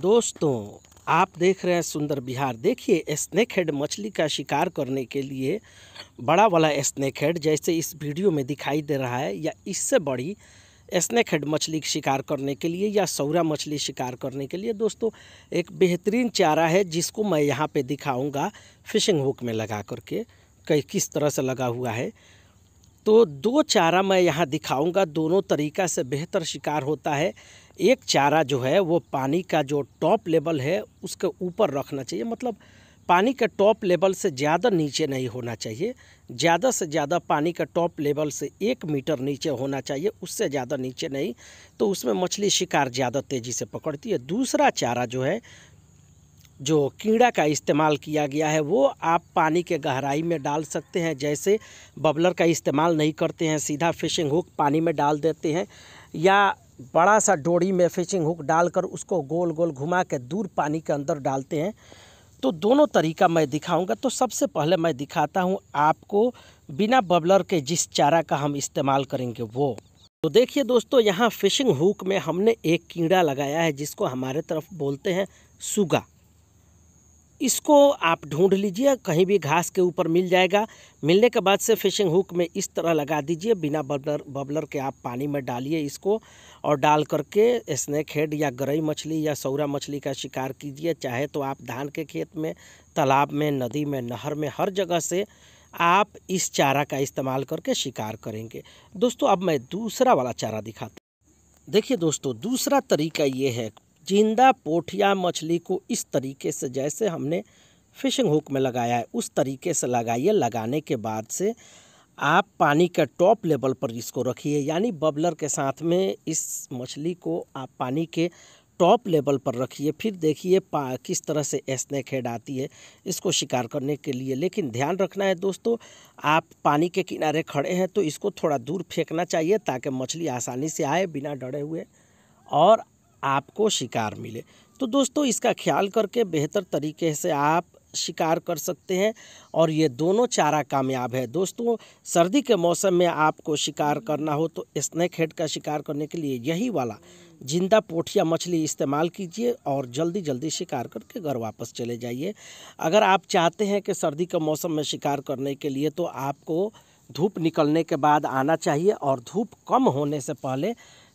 दोस्तों आप देख रहे हैं सुंदर बिहार देखिए स्नैक हेड मछली का शिकार करने के लिए बड़ा वाला स्नैक हेड जैसे इस वीडियो में दिखाई दे रहा है या इससे बड़ी स्नैक हेड मछली शिकार करने के लिए या सौरा मछली शिकार करने के लिए दोस्तों एक बेहतरीन चारा है जिसको मैं यहाँ पे दिखाऊंगा फिशिंग हुक में लगा करके कई किस तरह से लगा हुआ है तो दो चारा मैं यहाँ दिखाऊंगा दोनों तरीका से बेहतर शिकार होता है एक चारा जो है वो पानी का जो टॉप लेवल है उसके ऊपर रखना चाहिए मतलब पानी का टॉप लेवल से ज़्यादा नीचे नहीं होना चाहिए ज़्यादा से ज़्यादा पानी का टॉप लेवल से एक मीटर नीचे होना चाहिए उससे ज़्यादा नीचे नहीं तो उसमें मछली शिकार ज़्यादा तेज़ी से पकड़ती है दूसरा चारा जो है जो कीड़ा का इस्तेमाल किया गया है वो आप पानी के गहराई में डाल सकते हैं जैसे बबलर का इस्तेमाल नहीं करते हैं सीधा फिशिंग हुक पानी में डाल देते हैं या बड़ा सा डोरी में फिशिंग हुक डालकर उसको गोल गोल घुमा के दूर पानी के अंदर डालते हैं तो दोनों तरीका मैं दिखाऊंगा तो सबसे पहले मैं दिखाता हूं आपको बिना बबलर के जिस चारा का हम इस्तेमाल करेंगे वो तो देखिए दोस्तों यहाँ फिशिंग हुक में हमने एक कीड़ा लगाया है जिसको हमारे तरफ बोलते हैं सुगा इसको आप ढूंढ लीजिए कहीं भी घास के ऊपर मिल जाएगा मिलने के बाद से फिशिंग हुक में इस तरह लगा दीजिए बिना बबलर बबलर के आप पानी में डालिए इसको और डाल करके स्नैक हेड या गरई मछली या सौरा मछली का शिकार कीजिए चाहे तो आप धान के खेत में तालाब में नदी में नहर में हर जगह से आप इस चारा का इस्तेमाल करके शिकार करेंगे दोस्तों अब मैं दूसरा वाला चारा दिखाता देखिए दोस्तों दूसरा तरीका ये है जिंदा पोठिया मछली को इस तरीके से जैसे हमने फिशिंग हुक में लगाया है उस तरीके से लगाइए लगाने के बाद से आप पानी के टॉप लेवल पर इसको रखिए यानी बबलर के साथ में इस मछली को आप पानी के टॉप लेवल पर रखिए फिर देखिए किस तरह से स्नैक हेड आती है इसको शिकार करने के लिए लेकिन ध्यान रखना है दोस्तों आप पानी के किनारे खड़े हैं तो इसको थोड़ा दूर फेंकना चाहिए ताकि मछली आसानी से आए बिना डरे हुए और आपको शिकार मिले तो दोस्तों इसका ख्याल करके बेहतर तरीके से आप शिकार कर सकते हैं और ये दोनों चारा कामयाब है दोस्तों सर्दी के मौसम में आपको शिकार करना हो तो स्नैक हेड का शिकार करने के लिए यही वाला जिंदा पोठिया मछली इस्तेमाल कीजिए और जल्दी जल्दी शिकार करके घर वापस चले जाइए अगर आप चाहते हैं कि सर्दी के मौसम में शिकार करने के लिए तो आपको धूप निकलने के बाद आना चाहिए और धूप कम होने से पहले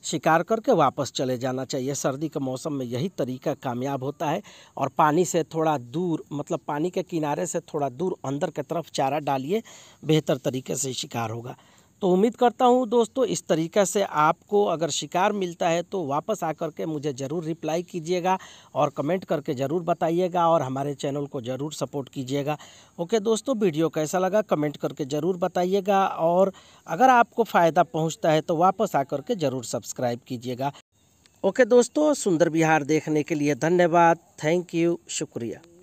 शिकार करके वापस चले जाना चाहिए सर्दी के मौसम में यही तरीका कामयाब होता है और पानी से थोड़ा दूर मतलब पानी के किनारे से थोड़ा दूर अंदर की तरफ चारा डालिए बेहतर तरीके से शिकार होगा तो उम्मीद करता हूँ दोस्तों इस तरीक़े से आपको अगर शिकार मिलता है तो वापस आकर के मुझे ज़रूर रिप्लाई कीजिएगा और कमेंट करके ज़रूर बताइएगा और हमारे चैनल को ज़रूर सपोर्ट कीजिएगा ओके दोस्तों वीडियो कैसा लगा कमेंट करके ज़रूर बताइएगा और अगर आपको फ़ायदा पहुँचता है तो वापस आकर के ज़रूर सब्सक्राइब कीजिएगा ओके दोस्तों सुंदर बिहार देखने के लिए धन्यवाद थैंक यू शुक्रिया